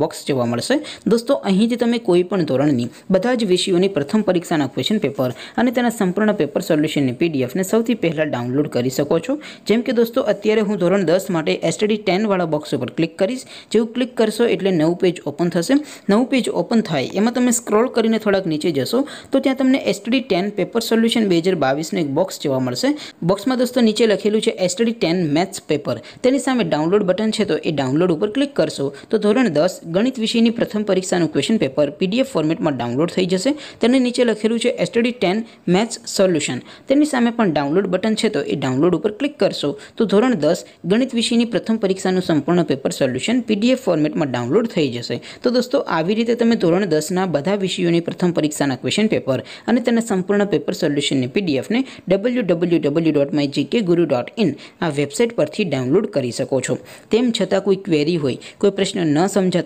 box જોવા મળશે દોસ્તો અહીંથી તમને કોઈપણ ધોરણની બધા જ વિષયોની પ્રથમ પરીક્ષાના ક્વેશ્ચન પેપર અને તેના સંપૂર્ણ પેપર સોલ્યુશનની પીડીએફ ને સૌથી પહેલા ડાઉનલોડ કરી શકો છો જેમ કે દોસ્તો અત્યારે હું ધોરણ 10 માટે STD 10 વાળો બોક્સ ઉપર ક્લિક કરીશ જેઉ ક્લિક કરશો એટલે નવું પેજ ઓપન થશે નવું પેજ ઓપન થાય એમાં તમે સ્ક્રોલ કરીને થોડક નીચે જશો તો ત્યાં તમને STD 10 પેપર સોલ્યુશન 2022 નો એક બોક્સ જોવા મળશે બોક્સમાં દોસ્તો નીચે લખેલું છે STD 10 मैथ्स પેપર તેની સામે ડાઉનલોડ બટન છે તો એ ડાઉનલોડ ઉપર ક્લિક કરશો તો ધોરણ 10 ગણિત વિષયની પ્રથમ પરીક્ષાનું ક્વેશ્ચન પેપર પીડીએફ ફોર્મેટમાં ડાઉનલોડ થઈ જશે તેની નીચે લખેલું છે સ્ટડી 10 મેથ્સ સોલ્યુશન તેની સામે પણ ડાઉનલોડ બટન છે તો એ ડાઉનલોડ ઉપર ક્લિક કરશો તો ધોરણ 10 ગણિત વિષયની પ્રથમ પરીક્ષાનું સંપૂર્ણ પેપર સોલ્યુશન પીડીએફ ફોર્મેટમાં ડાઉનલોડ થઈ જશે તો દોસ્તો આવી રીતે તમે ધોરણ 10 ના બધા વિષયોની પ્રથમ પરીક્ષાના ક્વેશ્ચન પેપર અને તેના સંપૂર્ણ પેપર સોલ્યુશન ને પીડીએફ ને www.mygkguru.in આ વેબસાઈટ પરથી ડાઉનલોડ કરી શકો છો તેમ છતાં કોઈ ક્વેરી હોય કોઈ પ્રશ્ન ન સમજાય